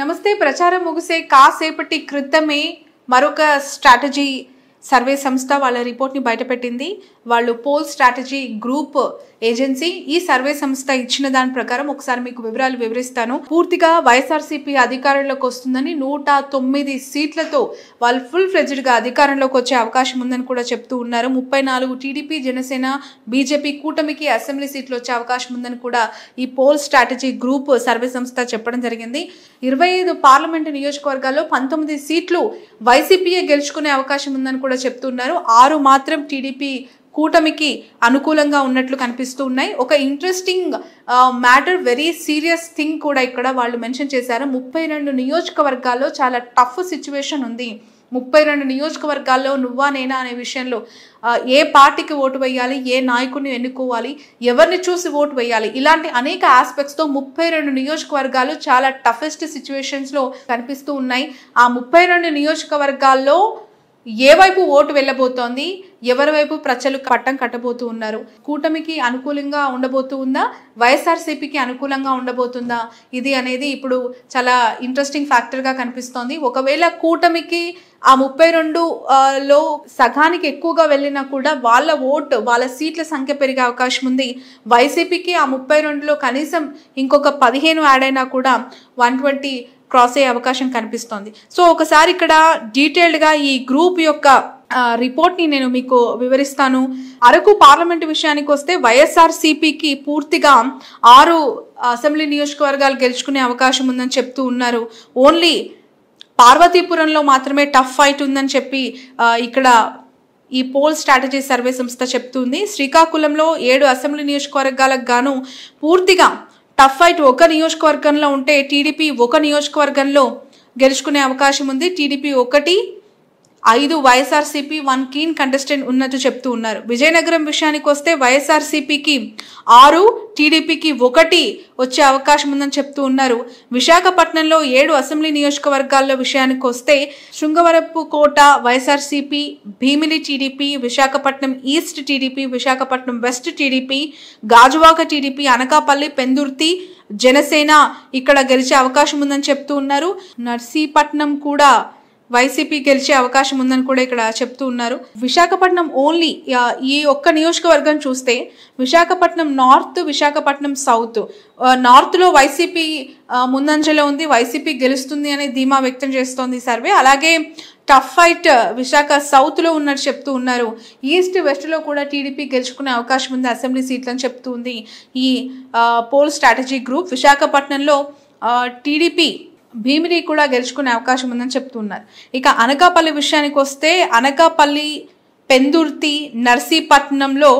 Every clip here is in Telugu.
నమస్తే ప్రచారం ముగిసే కాసేపటి క్రితమే మరొక స్ట్రాటజీ సర్వే సంస్థ వాళ్ళ రిపోర్ట్ని బయటపెట్టింది వాళ్ళు పోల్ స్ట్రాటజీ గ్రూప్ ఏజెన్సీ ఈ సర్వే సంస్థ ఇచ్చిన దాని ప్రకారం ఒకసారి మీకు వివరాలు వివరిస్తాను పూర్తిగా వైఎస్ఆర్సీపీ అధికారంలోకి వస్తుందని నూట తొమ్మిది సీట్లతో వాళ్ళు ఫుల్ గా అధికారంలోకి వచ్చే అవకాశం ఉందని కూడా చెప్తూ ఉన్నారు ముప్పై నాలుగు టీడీపీ జనసేన బీజేపీ కూటమికి అసెంబ్లీ సీట్లు వచ్చే అవకాశం ఉందని కూడా ఈ పోల్ స్ట్రాటజీ గ్రూప్ సర్వే సంస్థ చెప్పడం జరిగింది ఇరవై ఐదు పార్లమెంటు నియోజకవర్గాల్లో పంతొమ్మిది సీట్లు వైసీపీయే గెలుచుకునే అవకాశం ఉందని కూడా చెప్తున్నారు ఆరు మాత్రం టీడీపీ కూటమికి అనుకూలంగా ఉన్నట్లు కనిపిస్తూ ఉన్నాయి ఒక interesting matter very serious thing కూడా ఇక్కడ వాళ్ళు మెన్షన్ చేశారు ముప్పై రెండు నియోజకవర్గాల్లో చాలా టఫ్ సిచ్యువేషన్ ఉంది ముప్పై రెండు నియోజకవర్గాల్లో నువ్వా నేనా అనే విషయంలో ఏ పార్టీకి ఓటు వేయాలి ఏ నాయకుడిని ఎన్నుకోవాలి ఎవరిని చూసి ఓటు వేయాలి ఇలాంటి అనేక ఆస్పెక్ట్స్తో ముప్పై రెండు నియోజకవర్గాలు చాలా టఫెస్ట్ సిచ్యువేషన్స్లో కనిపిస్తూ ఉన్నాయి ఆ ముప్పై రెండు నియోజకవర్గాల్లో ఏ వైపు ఓటు వెళ్ళబోతోంది ఎవరి వైపు ప్రజలు పట్టం కట్టబోతూ ఉన్నారు కూటమికి అనుకూలంగా ఉండబోతూ ఉందా వైఎస్ఆర్సీపీకి అనుకూలంగా ఉండబోతుందా ఇది అనేది ఇప్పుడు చాలా ఇంట్రెస్టింగ్ ఫ్యాక్టర్గా కనిపిస్తోంది ఒకవేళ కూటమికి ఆ ముప్పై రెండు లో సగానికి ఎక్కువగా వెళ్ళినా కూడా వాళ్ళ ఓటు వాళ్ళ సీట్ల సంఖ్య పెరిగే అవకాశం ఉంది వైసీపీకి ఆ ముప్పై రెండులో కనీసం ఇంకొక పదిహేను యాడ్ అయినా కూడా వన్ ట్వంటీ క్రాస్ అయ్యే అవకాశం కనిపిస్తోంది సో ఒకసారి ఇక్కడ డీటెయిల్డ్గా ఈ గ్రూప్ యొక్క రిపోర్ట్ని నేను మీకు వివరిస్తాను అరకు పార్లమెంటు విషయానికి వస్తే వైఎస్ఆర్ సిపికి పూర్తిగా ఆరు అసెంబ్లీ నియోజకవర్గాలు గెలుచుకునే అవకాశం ఉందని చెప్తూ ఉన్నారు ఓన్లీ పార్వతీపురంలో మాత్రమే టఫ్ ఫైట్ ఉందని చెప్పి ఇక్కడ ఈ పోల్ స్ట్రాటజీ సర్వే సంస్థ చెప్తుంది శ్రీకాకుళంలో ఏడు అసెంబ్లీ నియోజకవర్గాలకు గాను పూర్తిగా టఫ్ ఫైట్ ఒక నియోజకవర్గంలో ఉంటే టీడీపీ ఒక నియోజకవర్గంలో గెలుచుకునే అవకాశం ఉంది టీడీపీ ఒకటి ఐదు వైఎస్ఆర్సీపీ వన్ కీన్ కంటెస్టెంట్ ఉన్నట్టు చెప్తూ ఉన్నారు విజయనగరం విషయానికి వస్తే వైఎస్ఆర్సీపీకి ఆరు టీడీపీకి ఒకటి వచ్చే అవకాశం ఉందని చెప్తూ ఉన్నారు విశాఖపట్నంలో ఏడు అసెంబ్లీ నియోజకవర్గాల్లో విషయానికి వస్తే Srungavarapu Kota YSRCP Bheemili TDP Visakhapatnam east TDP Visakhapatnam west TDP Gajuwaka TDP Anakapalli Pendurthi Janasena ఇక్కడ గెలిచే అవకాశం ఉందని చెప్తూ ఉన్నారు నర్సీపట్నం కూడా వైసీపీ గెలిచే అవకాశం ఉందని కూడా ఇక్కడ చెప్తూ ఉన్నారు విశాఖపట్నం ఓన్లీ ఈ ఒక్క నియోజకవర్గం చూస్తే విశాఖపట్నం నార్త్ విశాఖపట్నం సౌత్ నార్త్లో వైసీపీ ముందంజలో ఉంది వైసీపీ గెలుస్తుంది అనే ధీమా వ్యక్తం చేస్తోంది సర్వే అలాగే టఫ్ ఫైట్ విశాఖ సౌత్లో ఉన్నట్టు చెప్తూ ఉన్నారు ఈస్ట్ వెస్ట్లో కూడా టీడీపీ గెలుచుకునే అవకాశం ఉంది అసెంబ్లీ అని చెప్తూ ఉంది ఈ పోల్ స్ట్రాటజీ గ్రూప్ విశాఖపట్నంలో టీడీపీ భీమిని కూడా గెలుచుకునే అవకాశం ఉందని చెప్తున్నారు ఇక అనకాపల్లి విషయానికి వస్తే అనకాపల్లి పెందుర్తి నర్సీపట్నంలో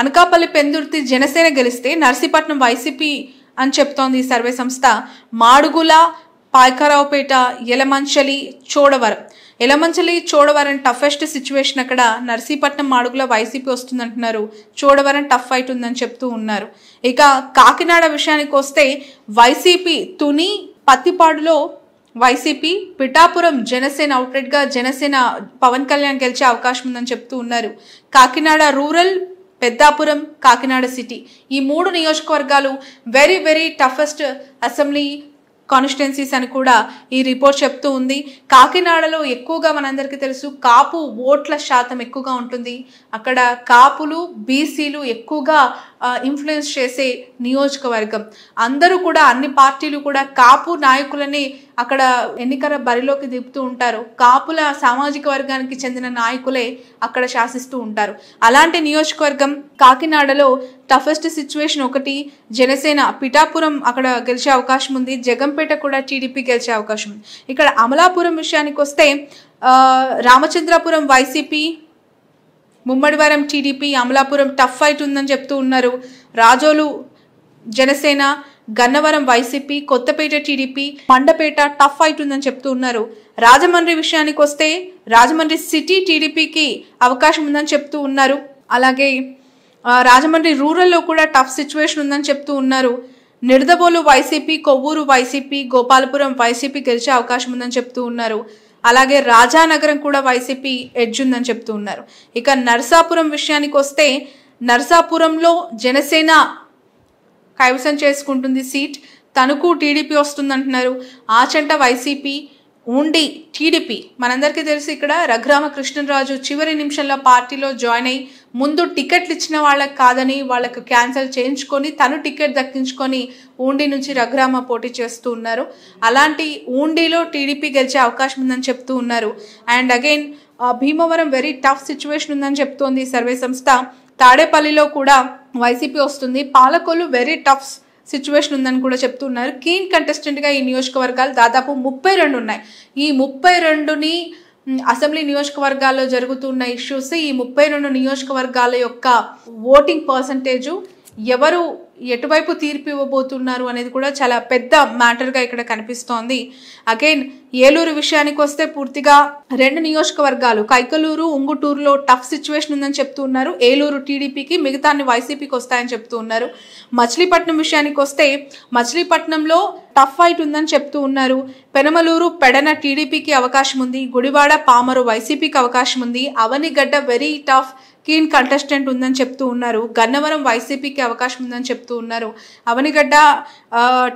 అనకాపల్లి పెందుర్తి జనసేన గెలిస్తే నర్సీపట్నం వైసీపీ అని చెప్తోంది ఈ సర్వే సంస్థ మాడుగుల పాయకరావుపేట ఎలమంచలి చోడవరం ఎలమంచలి చోడవరం టఫెస్ట్ సిచ్యువేషన్ అక్కడ నర్సీపట్నం మాడుగుల వైసీపీ వస్తుందంటున్నారు చోడవరం టఫ్ ఫైట్ ఉందని చెప్తూ ఉన్నారు ఇక కాకినాడ విషయానికి వస్తే వైసీపీ తుని పత్తిపాడులో వైసీపీ పిఠాపురం జనసేన అవుట్లెట్గా జనసేన పవన్ కళ్యాణ్ గెలిచే అవకాశం ఉందని చెప్తూ ఉన్నారు కాకినాడ రూరల్ పెద్దాపురం కాకినాడ సిటీ ఈ మూడు నియోజకవర్గాలు very very toughest assembly constituencies అని కూడా ఈ రిపోర్ట్ చెప్తూ ఉంది కాకినాడలో ఎక్కువగా మనందరికీ తెలుసు కాపు ఓట్ల శాతం ఎక్కువగా ఉంటుంది అక్కడ కాపులు బీసీలు ఎక్కువగా ఇన్ఫ్లుయెన్స్ చేసే నియోజకవర్గం అందరూ కూడా అన్ని పార్టీలు కూడా కాపు నాయకులనే అక్కడ ఎన్నికల బరిలోకి దిపుతూ ఉంటారు కాపుల సామాజిక వర్గానికి చెందిన నాయకులే అక్కడ శాసిస్తూ ఉంటారు అలాంటి నియోజకవర్గం కాకినాడలో టఫెస్ట్ సిచ్యువేషన్ ఒకటి జనసేన పిఠాపురం అక్కడ గెలిచే అవకాశం ఉంది జగంపేట కూడా టీడీపీ గెలిచే అవకాశం ఉంది ఇక్కడ అమలాపురం విషయానికి వస్తే Ramachandrapuram YCP Mummidivaram TDP Amalapuram tough fight ఉందని చెప్తూ ఉన్నారు రాజోలు జనసేన గన్నవరం వైసీపీ కొత్తపేట టీడీపీ పండపేట టఫ్ ఫైట్ ఉందని చెప్తూ ఉన్నారు రాజమండ్రి విషయానికి వస్తే రాజమండ్రి సిటీ టీడీపీకి అవకాశం ఉందని చెప్తూ ఉన్నారు అలాగే రాజమండ్రి రూరల్లో కూడా టఫ్ సిచ్యువేషన్ ఉందని చెప్తూ ఉన్నారు Nidadavolu YCP Kovvur YCP Gopalapuram YCP గెలిచే అవకాశం ఉందని చెప్తూ ఉన్నారు అలాగే రాజానగరం కూడా వైసీపీ ఎడ్జ్ ఉందని చెప్తూ ఉన్నారు ఇక నర్సాపురం విషయానికి వస్తే నర్సాపురంలో జనసేన కైవసం చేసుకుంటుంది సీట్ తణుకు టీడీపీ వస్తుందంటున్నారు ఆచంట వైసీపీ ఉండి టీడీపీ మనందరికీ తెలుసు ఇక్కడ రఘురామ కృష్ణరాజు చివరి నిమిషంలో పార్టీలో జాయిన్ అయ్యి ముందు టికెట్లు ఇచ్చిన వాళ్ళకి కాదని వాళ్ళకు క్యాన్సిల్ చేయించుకొని తను టికెట్ దక్కించుకొని ఊండి నుంచి రఘురామ పోటీ చేస్తూ ఉన్నారు అలాంటి ఊండిలో టీడీపీ గెలిచే అవకాశం ఉందని చెప్తూ ఉన్నారు and again Bhimavaram very tough situation ఉందని చెప్తోంది సర్వే సంస్థ తాడేపల్లిలో కూడా వైసీపీ వస్తుంది పాలకొల్లు వెరీ టఫ్ సిచ్యువేషన్ ఉందని కూడా చెప్తున్నారు కీన్ కంటెస్టెంట్గా ఈ నియోజకవర్గాలు దాదాపు ముప్పై రెండు ఉన్నాయి ఈ ముప్పై రెండుని అసెంబ్లీ నియోజకవర్గాల్లో జరుగుతున్న ఇష్యూస్ ఈ ముప్పై రెండు నియోజకవర్గాల యొక్క ఓటింగ్ పర్సంటేజు ఎవరు ఎటువైపు తీర్పు ఇవ్వబోతున్నారు అనేది కూడా చాలా పెద్ద మ్యాటర్గా ఇక్కడ కనిపిస్తోంది అగైన్ ఏలూరు విషయానికి వస్తే పూర్తిగా రెండు నియోజకవర్గాలు కైకలూరు ఉంగుటూరులో టఫ్ సిచ్యువేషన్ ఉందని చెప్తూ ఉన్నారు ఏలూరు టీడీపీకి మిగతాన్ని వైసీపీకి వస్తాయని చెప్తూ ఉన్నారు మచిలీపట్నం విషయానికి వస్తే మచిలీపట్నంలో టఫ్ ఫైట్ ఉందని చెప్తూ ఉన్నారు పెనమలూరు పెడన టీడీపీకి అవకాశం ఉంది గుడివాడ పామరు వైసీపీకి అవకాశం ఉంది Avanigadda very tough keen contestant ఉందని చెప్తూ ఉన్నారు గన్నవరం వైసీపీకి అవకాశం ఉందని చెప్తూ ఉన్నారు అవనిగడ్డ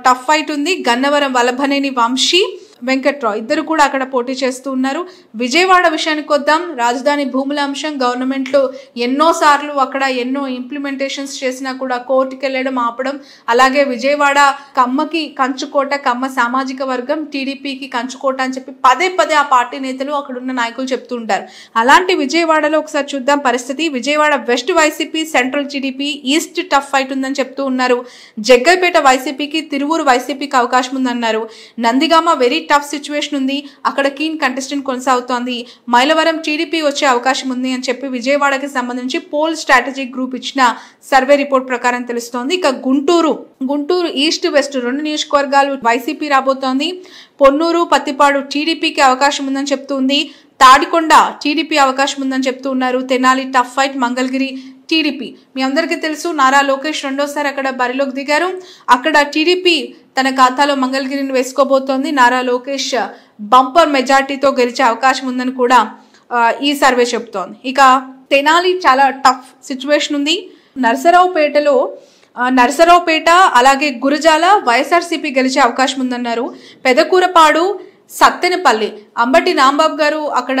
టఫ్ ఫైట్ ఉంది గన్నవరం వలభనేని వంశీ వెంకట్రావు ఇద్దరు కూడా అక్కడ పోటీ చేస్తూ ఉన్నారు విజయవాడ విషయానికి వద్దాం రాజధాని భూముల అంశం గవర్నమెంట్లో ఎన్నోసార్లు అక్కడ ఎన్నో ఇంప్లిమెంటేషన్స్ చేసినా కూడా కోర్టుకి వెళ్ళడం ఆపడం అలాగే విజయవాడ కమ్మకి కంచుకోట కమ్మ సామాజిక వర్గం టీడీపీకి కంచుకోట అని చెప్పి పదే పదే ఆ పార్టీ నేతలు అక్కడున్న నాయకులు చెప్తూ ఉంటారు అలాంటి విజయవాడలో ఒకసారి చూద్దాం పరిస్థితి Vijayawada west YCP central TDP east tough fight ఉందని చెప్తూ ఉన్నారు జగ్గైపేట వైసీపీకి తిరువూరు వైసీపీకి అవకాశం ఉందన్నారు Nandigama very tough tough situation ఉంది అక్కడ కీన్ కంటెస్టెంట్ కొనసాగుతోంది మైలవరం టీడీపీ వచ్చే అవకాశం ఉంది అని చెప్పి విజయవాడకి సంబంధించి పోల్ స్ట్రాటజీ గ్రూప్ ఇచ్చిన సర్వే రిపోర్ట్ ప్రకారం తెలుస్తోంది ఇక గుంటూరు గుంటూరు ఈస్ట్ వెస్ట్ రెండు నియోజకవర్గాలు వైసీపీ రాబోతోంది పొన్నూరు పత్తిపాడు టీడీపీకి అవకాశం ఉందని చెప్తుంది తాడికొండ టీడీపీ అవకాశం ఉందని చెప్తూ ఉన్నారు Tenali tough fight Mangalagiri TDP మీ అందరికీ తెలుసు నారా లోకేష్ రెండోసారి అక్కడ బరిలోకి దిగారు అక్కడ టీడీపీ తన ఖాతాలో మంగళగిరిని వేసుకోబోతోంది నారా లోకేష్ బంపర్ మెజార్టీతో గెలిచే అవకాశం ఉందని కూడా ఈ సర్వే చెప్తోంది ఇక తెనాలి చాలా టఫ్ సిచ్యువేషన్ ఉంది నరసరావుపేటలో నర్సరావుపేట అలాగే గురజాల వైఎస్ఆర్సీపీ గెలిచే అవకాశం ఉందన్నారు పెదకూరపాడు సత్తెనపల్లి అంబటి రాంబాబు గారు అక్కడ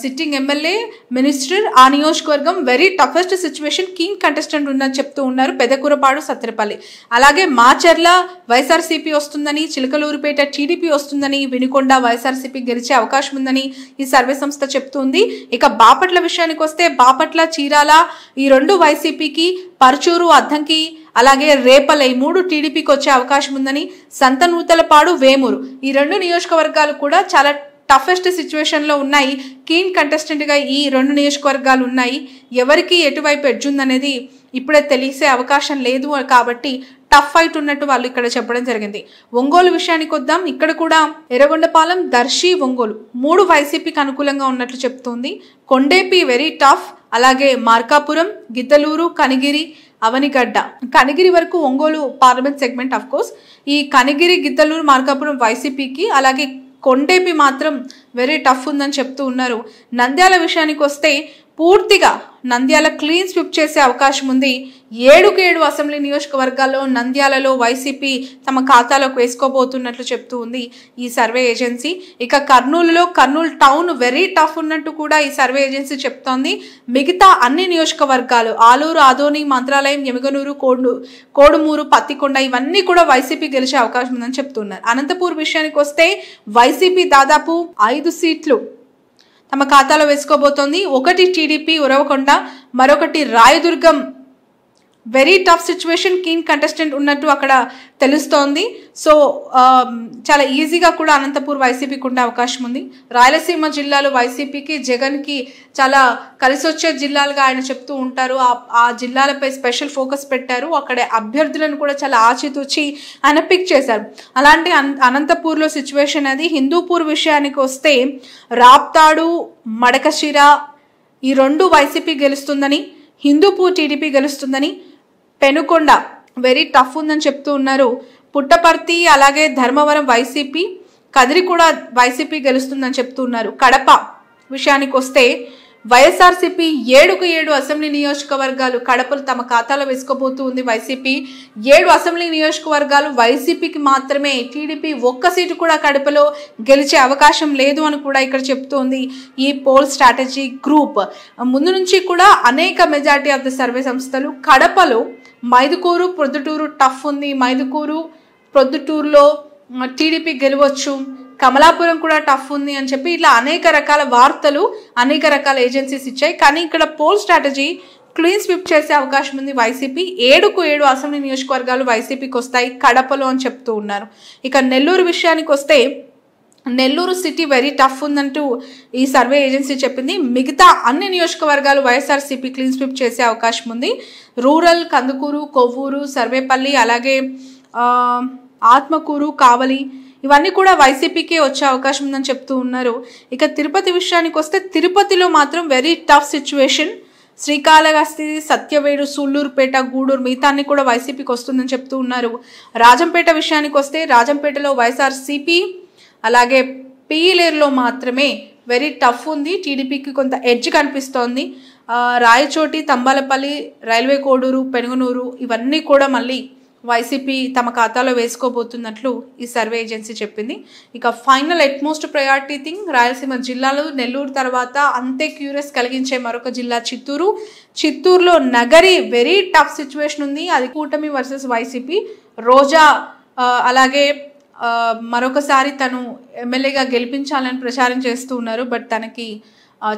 సిట్టింగ్ ఎమ్మెల్యే మినిస్టర్ ఆ నియోజకవర్గం very toughest situation keen contestant ఉందని చెప్తూ ఉన్నారు పెదకూరపాడు సత్తెనపల్లి అలాగే మాచర్ల వైఎస్ఆర్సీపీ వస్తుందని చిలకలూరుపేట టీడీపీ వస్తుందని వినుకొండ వైఎస్ఆర్సీపీ గెలిచే అవకాశం ఉందని ఈ సర్వే సంస్థ చెప్తుంది ఇక బాపట్ల విషయానికి వస్తే బాపట్ల చీరాల ఈ రెండు వైసీపీకి పరచూరు అద్దంకి అలాగే రేపల ఈ మూడు టీడీపీకి వచ్చే అవకాశం ఉందని సంతనూతలపాడు వేమూరు ఈ రెండు నియోజకవర్గాలు కూడా చాలా టఫెస్ట్ సిచ్యువేషన్లో ఉన్నాయి కీన్ కంటెస్టెంట్గా ఈ రెండు నియోజకవర్గాలు ఉన్నాయి ఎవరికి ఎటువైపు ఎడ్జుందనేది ఇప్పుడే తెలిసే అవకాశం లేదు కాబట్టి టఫ్ ఫైట్ ఉన్నట్టు వాళ్ళు ఇక్కడ చెప్పడం జరిగింది ఒంగోలు విషయానికి వద్దాం ఇక్కడ కూడా ఎర్రగొండపాలెం దర్శి ఒంగోలు మూడు వైసీపీకి అనుకూలంగా ఉన్నట్లు చెప్తోంది కొండేపి వెరీ టఫ్ అలాగే మార్కాపురం గిద్దలూరు కనిగిరి అవనిగడ్డ కనిగిరి వరకు Ongole parliament segment of course ఈ కనిగిరి గిద్దలూరు మార్కాపురం వైసీపీకి అలాగే కొండేపి మాత్రం వెరీ టఫ్ ఉందని చెప్తూ ఉన్నారు నంద్యాల విషయానికి వస్తే పూర్తిగా నంద్యాల క్లీన్ స్విప్ చేసే అవకాశం ఉంది ఏడుకు ఏడు అసెంబ్లీ నియోజకవర్గాల్లో నంద్యాలలో వైసీపీ తమ ఖాతాలోకి వేసుకోబోతున్నట్లు చెప్తూ ఉంది ఈ సర్వే ఏజెన్సీ ఇక కర్నూలులో కర్నూలు టౌన్ వెరీ టఫ్ ఉన్నట్టు కూడా ఈ సర్వే ఏజెన్సీ చెప్తోంది మిగతా అన్ని నియోజకవర్గాలు ఆలూరు ఆదోని మంత్రాలయం ఎమగనూరు కోడు కోడుమూరు పత్తికొండ ఇవన్నీ కూడా వైసీపీ గెలిచే అవకాశం ఉందని చెప్తున్నారు అనంతపూర్ విషయానికి వస్తే వైసీపీ దాదాపు ఐదు సీట్లు తమ ఖాతాలో వేసుకోబోతోంది ఒకటి టీడీపీ ఉరవకొండ మరొకటి Rayadurgam very tough situation keen contestant ఉన్నట్టు అక్కడ తెలుస్తోంది సో um, చాలా ఈజీగా కూడా అనంతపూర్ వైసీపీకి ఉండే అవకాశం ఉంది రాయలసీమ జిల్లాలు వైసీపీకి జగన్కి చాలా కలిసి వచ్చే జిల్లాలుగా ఆయన చెప్తూ ఉంటారు ఆ జిల్లాలపై స్పెషల్ ఫోకస్ పెట్టారు అక్కడ అభ్యర్థులను కూడా చాలా ఆచితూచి ఆయన పిక్ చేశారు అలాంటి అనంతపూర్లో సిచ్యువేషన్ అది హిందూపూర్ విషయానికి వస్తే రాప్తాడు మడకశిర ఈ రెండు వైసీపీ గెలుస్తుందని హిందూపూర్ టీడీపీ గెలుస్తుందని పెనుకొండ వెరీ టఫ్ ఉందని చెప్తూ ఉన్నారు పుట్టపర్తి అలాగే ధర్మవరం వైసీపీ కదిరి కూడా వైసీపీ గెలుస్తుందని చెప్తూ ఉన్నారు కడప విషయానికి వస్తే వైఎస్ఆర్సీపీ ఏడుకు ఏడు అసెంబ్లీ నియోజకవర్గాలు కడపలు తమ ఖాతాలో వేసుకోబోతూ ఉంది వైసీపీ ఏడు అసెంబ్లీ నియోజకవర్గాలు వైసీపీకి మాత్రమే టీడీపీ ఒక్క సీటు కూడా కడపలో గెలిచే అవకాశం లేదు అని కూడా ఇక్కడ చెప్తోంది ఈ పోల్ స్ట్రాటజీ గ్రూప్ ముందు నుంచి కూడా అనేక మెజార్టీ ఆఫ్ ద సర్వే సంస్థలు కడపలో మైదుకూరు ప్రొద్దుటూరు టఫ్ ఉంది మైదుకూరు ప్రొద్దుటూరులో టీడీపీ గెలవచ్చు కమలాపురం కూడా టఫ్ ఉంది అని చెప్పి ఇట్లా అనేక రకాల వార్తలు అనేక రకాల ఏజెన్సీస్ ఇచ్చాయి కానీ ఇక్కడ పోల్ స్ట్రాటజీ క్లీన్ స్విప్ చేసే అవకాశం ఉంది వైసీపీ ఏడుకు ఏడు అసెంబ్లీ నియోజకవర్గాలు వైసీపీకి వస్తాయి కడపలో అని చెప్తూ ఉన్నారు ఇక నెల్లూరు విషయానికి వస్తే నెల్లూరు సిటీ వెరీ టఫ్ ఉందంటూ ఈ సర్వే ఏజెన్సీ చెప్పింది మిగతా అన్ని నియోజకవర్గాలు వైఎస్ఆర్సీపీ క్లీన్ స్విప్ చేసే అవకాశం ఉంది రూరల్ కందుకూరు కొవ్వూరు సర్వేపల్లి అలాగే ఆత్మకూరు కావలి ఇవన్నీ కూడా వైసీపీకే వచ్చే అవకాశం ఉందని చెప్తూ ఉన్నారు ఇక తిరుపతి విషయానికి వస్తే తిరుపతిలో మాత్రం very tough situation Srikalahasti Satyavedu Sullurpeta Gudur మిగతాన్ని కూడా వైసీపీకి వస్తుందని చెప్తూ ఉన్నారు రాజంపేట విషయానికి వస్తే రాజంపేటలో వైఎస్ఆర్సీపీ అలాగే పీలేరులో మాత్రమే వెరీ టఫ్ ఉంది టీడీపీకి కొంత ఎడ్జ్ కనిపిస్తోంది రాయచోటి తంబాలపల్లి రైల్వే కోడూరు పెనుగనూరు ఇవన్నీ కూడా మళ్ళీ వైసీపీ తమ ఖాతాలో వేసుకోబోతున్నట్లు ఈ సర్వే ఏజెన్సీ చెప్పింది ఇక final utmost priority thing Rayalaseema జిల్లాలో నెల్లూరు తర్వాత అంతే క్యూరియస్ కలిగించే మరొక జిల్లా చిత్తూరు చిత్తూరులో నగరి వెరీ టఫ్ సిచ్యువేషన్ ఉంది అది కూటమి వర్సెస్ వైసీపీ రోజా అలాగే మరొకసారి తను ఎమ్మెల్యేగా గెలిపించాలని ప్రచారం చేస్తూ ఉన్నారు బట్ తనకి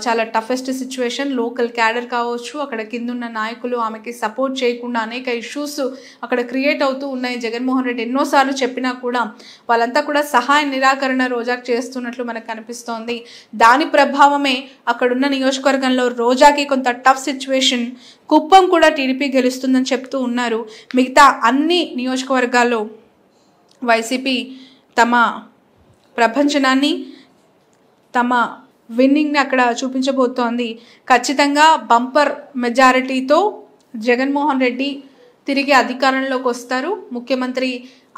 చాలా టఫెస్ట్ సిచ్యువేషన్ లోకల్ క్యాడర్ కావచ్చు అక్కడ కిందున్న నాయకులు ఆమెకి సపోర్ట్ చేయకుండా అనేక ఇష్యూస్ అక్కడ క్రియేట్ అవుతూ ఉన్నాయి జగన్మోహన్ రెడ్డి ఎన్నోసార్లు చెప్పినా కూడా వాళ్ళంతా కూడా సహాయ నిరాకరణ రోజాకు చేస్తున్నట్లు మనకు కనిపిస్తోంది దాని ప్రభావమే అక్కడున్న నియోజకవర్గంలో రోజాకి కొంత టఫ్ సిచ్యువేషన్ కుప్పం కూడా టీడీపీ గెలుస్తుందని చెప్తూ ఉన్నారు మిగతా అన్ని నియోజకవర్గాల్లో వైసీపీ తమ ప్రపంచనాన్ని తమ విన్నింగ్ని అక్కడ చూపించబోతోంది ఖచ్చితంగా బంపర్ మెజారిటీతో జగన్మోహన్ రెడ్డి తిరిగి అధికారంలోకి వస్తారు ముఖ్యమంత్రి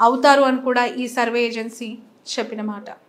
అవుతారు అని కూడా ఈ సర్వే ఏజెన్సీ చెప్పిన మాట